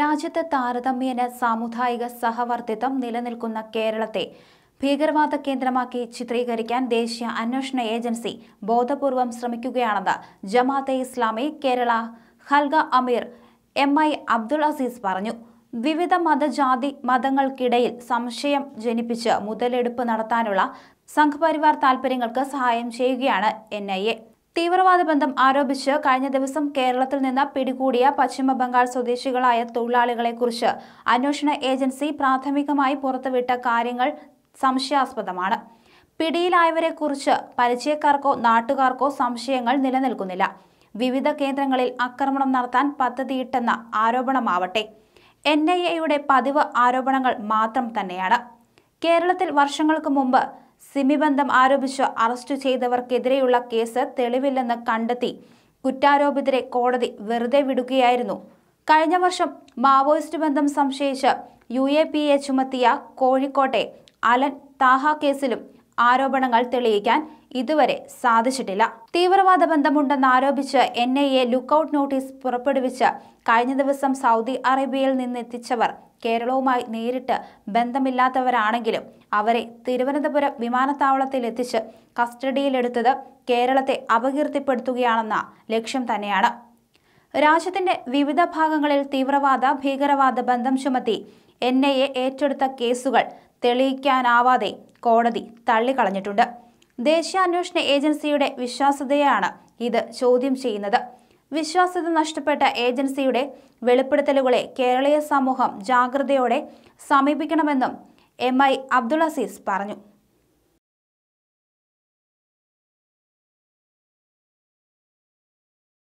രാജ്യത്ത് താരതമ്യേന സാമുദായിക സഹവർത്തിത്വം നിലനിൽക്കുന്ന കേരളത്തെ ഭീകരവാദ കേന്ദ്രമാക്കി ചിത്രീകരിക്കാൻ ദേശീയ അന്വേഷണ ഏജൻസി ബോധപൂർവം ശ്രമിക്കുകയാണെന്ന് ജമാഅത്തെ ഇസ്ലാമി കേരള ഹൽഗ അമീർ എം ഐ അബ്ദുൾ അസീസ് പറഞ്ഞു വിവിധ മതജാതി മതങ്ങൾക്കിടയിൽ സംശയം ജനിപ്പിച്ച് മുതലെടുപ്പ് നടത്താനുള്ള സംഘപരിവാർ താൽപ്പര്യങ്ങൾക്ക് സഹായം ചെയ്യുകയാണ് എൻ തീവ്രവാദ ബന്ധം ആരോപിച്ച് കഴിഞ്ഞ ദിവസം കേരളത്തിൽ നിന്ന് പിടികൂടിയ പശ്ചിമ ബംഗാൾ സ്വദേശികളായ തൊഴിലാളികളെക്കുറിച്ച് അന്വേഷണ ഏജൻസി പ്രാഥമികമായി പുറത്തുവിട്ട കാര്യങ്ങൾ സംശയാസ്പദമാണ് പിടിയിലായവരെക്കുറിച്ച് പരിചയക്കാർക്കോ നാട്ടുകാർക്കോ സംശയങ്ങൾ നിലനിൽക്കുന്നില്ല വിവിധ കേന്ദ്രങ്ങളിൽ ആക്രമണം നടത്താൻ പദ്ധതിയിട്ടെന്ന ആരോപണമാവട്ടെ എൻ ഐ എയുടെ പതിവ് ആരോപണങ്ങൾ മാത്രം തന്നെയാണ് കേരളത്തിൽ വർഷങ്ങൾക്ക് മുമ്പ് സിമിബന്ധം ആരോപിച്ച് അറസ്റ്റ് ചെയ്തവർക്കെതിരെയുള്ള കേസ് തെളിവില്ലെന്ന് കണ്ടെത്തി കുറ്റാരോപിതരെ കോടതി വെറുതെ വിടുകയായിരുന്നു കഴിഞ്ഞ വർഷം മാവോയിസ്റ്റ് ബന്ധം സംശയിച്ച് യു എ പി എ ചുമത്തിയ കോഴിക്കോട്ടെ അലൻ താഹ കേസിലും ആരോപണങ്ങൾ തെളിയിക്കാൻ ഇതുവരെ സാധിച്ചിട്ടില്ല തീവ്രവാദ ബന്ധമുണ്ടെന്ന് ആരോപിച്ച് N I A out notice പുറപ്പെടുവിച്ച് കഴിഞ്ഞ ദിവസം സൗദി അറേബ്യയിൽ നിന്നെത്തിച്ചവർ കേരളവുമായി നേരിട്ട് ബന്ധമില്ലാത്തവരാണെങ്കിലും അവരെ തിരുവനന്തപുരം വിമാനത്താവളത്തിൽ എത്തിച്ച് കസ്റ്റഡിയിലെടുത്തത് കേരളത്തെ അപകീർത്തിപ്പെടുത്തുകയാണെന്ന ലക്ഷ്യം തന്നെയാണ് രാജ്യത്തിന്റെ വിവിധ ഭാഗങ്ങളിൽ തീവ്രവാദ ഭീകരവാദ ബന്ധം ചുമത്തി എൻ ഐ എ ഏറ്റെടുത്ത കേസുകൾ തെളിയിക്കാനാവാതെ കോടതി തള്ളിക്കളഞ്ഞിട്ടുണ്ട് ദേശീയാന്വേഷണ ഏജൻസിയുടെ വിശ്വാസ്യതയാണ് ഇത് ചോദ്യം ചെയ്യുന്നത് വിശ്വാസ്യത നഷ്ടപ്പെട്ട ഏജൻസിയുടെ വെളിപ്പെടുത്തലുകളെ കേരളീയ സമൂഹം ജാഗ്രതയോടെ സമീപിക്കണമെന്നും എം ഐ അബ്ദുൾ അസീസ് പറഞ്ഞു